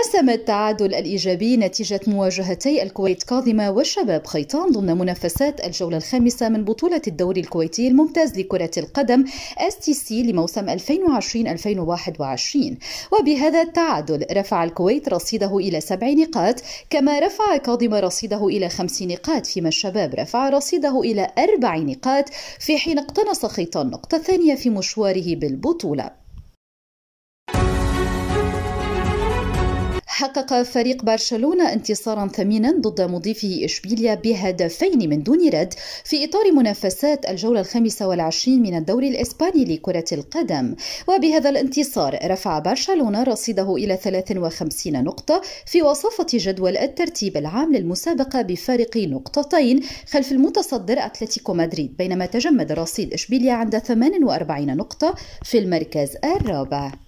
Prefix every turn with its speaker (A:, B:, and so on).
A: حسم التعادل الإيجابي نتيجة مواجهتي الكويت كاظمة والشباب خيطان ضمن منافسات الجولة الخامسة من بطولة الدوري الكويتي الممتاز لكرة القدم STC لموسم 2020-2021 وبهذا التعادل رفع الكويت رصيده إلى سبع نقاط كما رفع كاظمة رصيده إلى خمس نقاط فيما الشباب رفع رصيده إلى أربع نقاط في حين اقتنص خيطان نقطة ثانية في مشواره بالبطولة حقق فريق برشلونة انتصارا ثمينا ضد مضيفه إشبيليا بهدفين من دون رد في إطار منافسات الجولة الخامسة والعشرين من الدوري الإسباني لكرة القدم وبهذا الانتصار رفع برشلونة رصيده إلى 53 نقطة في وصافة جدول الترتيب العام للمسابقة بفارق نقطتين خلف المتصدر أتلتيكو مدريد بينما تجمد رصيد إشبيليا عند 48 نقطة في المركز الرابع